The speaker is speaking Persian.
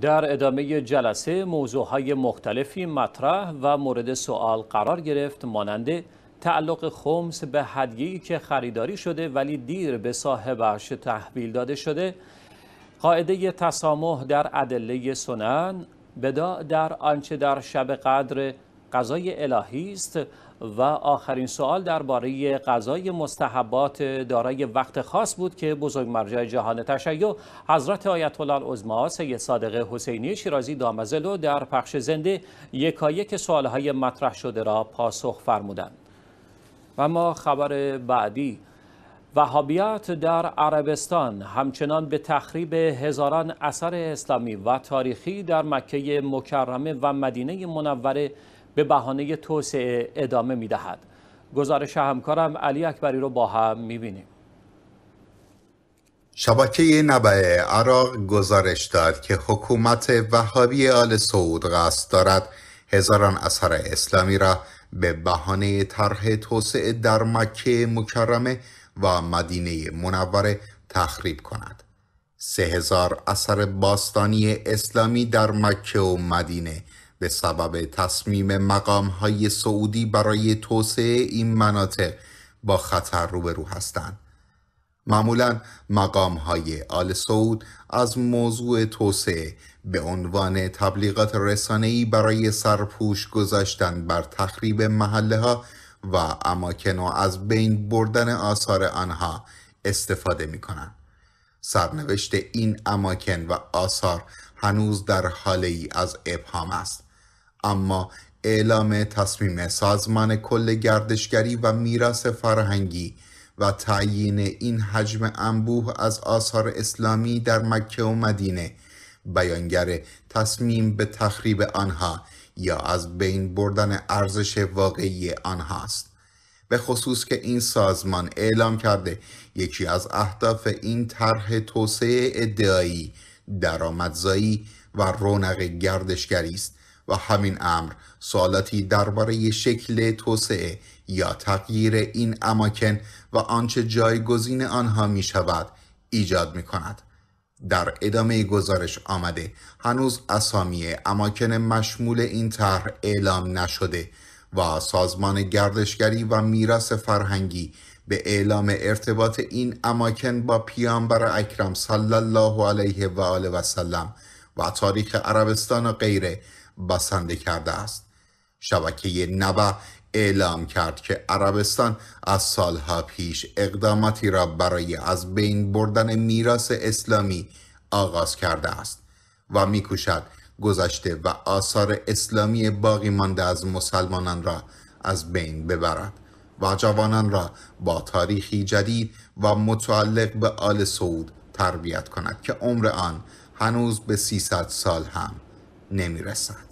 در ادامه جلسه موضوعهای مختلفی مطرح و مورد سوال قرار گرفت مانند تعلق خمس به هدیه‌ای که خریداری شده ولی دیر به صاحبش تحویل داده شده قاعده تسامح در ادله سنن بدا در آنچه در شب قدر قضای الهی است و آخرین سوال درباره غذای مستحبات دارای وقت خاص بود که بزرگ مرجع جهان تشیع حضرت آیت الله العظما سید صادق حسینی شیرازی دامزلو در پخش زنده یکایک سوالهای مطرح شده را پاسخ فرمودند و ما خبر بعدی وهابیت در عربستان همچنان به تخریب هزاران اثر اسلامی و تاریخی در مکه مکرمه و مدینه منوره به بهانه توسعه ادامه می دهد. گزارش همکارم علی اکبری رو با هم می بینیم. شبکه نبع عراق گزارش داد که حکومت وهابی آل سعود قصد دارد هزاران اثر اسلامی را به بهانه طرح توسعه در مکه مکرمه و مدینه منوره تخریب کند. سه هزار اثر باستانی اسلامی در مکه و مدینه به سبب تصمیم مقام های سعودی برای توسعه این مناطق با خطر روبرو هستند. معمولا مقام های آل سعود از موضوع توسعه به عنوان تبلیغات رسانه‌ای برای سرپوش گذاشتن بر تخریب محله ها و اماکن و از بین بردن آثار آنها استفاده می کنند. سرنوشت این اماکن و آثار هنوز در حاله ای از ابهام است. اما اعلام تصمیم سازمان کل گردشگری و میراث فرهنگی و تعیین این حجم انبوه از آثار اسلامی در مکه و مدینه بیانگر تصمیم به تخریب آنها یا از بین بردن ارزش واقعی آنهاست به خصوص که این سازمان اعلام کرده یکی از اهداف این طرح توسعه ادعایی درآمدزایی و رونق گردشگری است و همین امر سوالاتی درباره شکل توسعه یا تغییر این اماکن و آنچه جایگزین آنها می شود ایجاد می کند. در ادامه گزارش آمده هنوز اسامی اماکن مشمول این طرح اعلام نشده و سازمان گردشگری و میراث فرهنگی به اعلام ارتباط این اماکن با پیامبر اکرم صلی الله علیه و آله و سلم و تاریخ عربستان و غیره بسنده کرده است شبکه نبع اعلام کرد که عربستان از سالها پیش اقداماتی را برای از بین بردن میراث اسلامی آغاز کرده است و میکوشد گذشته و آثار اسلامی باقی مانده از مسلمانان را از بین ببرد و جوانان را با تاریخی جدید و متعلق به آل سعود تربیت کند که عمر آن هنوز به 300 سال هم نمیرسد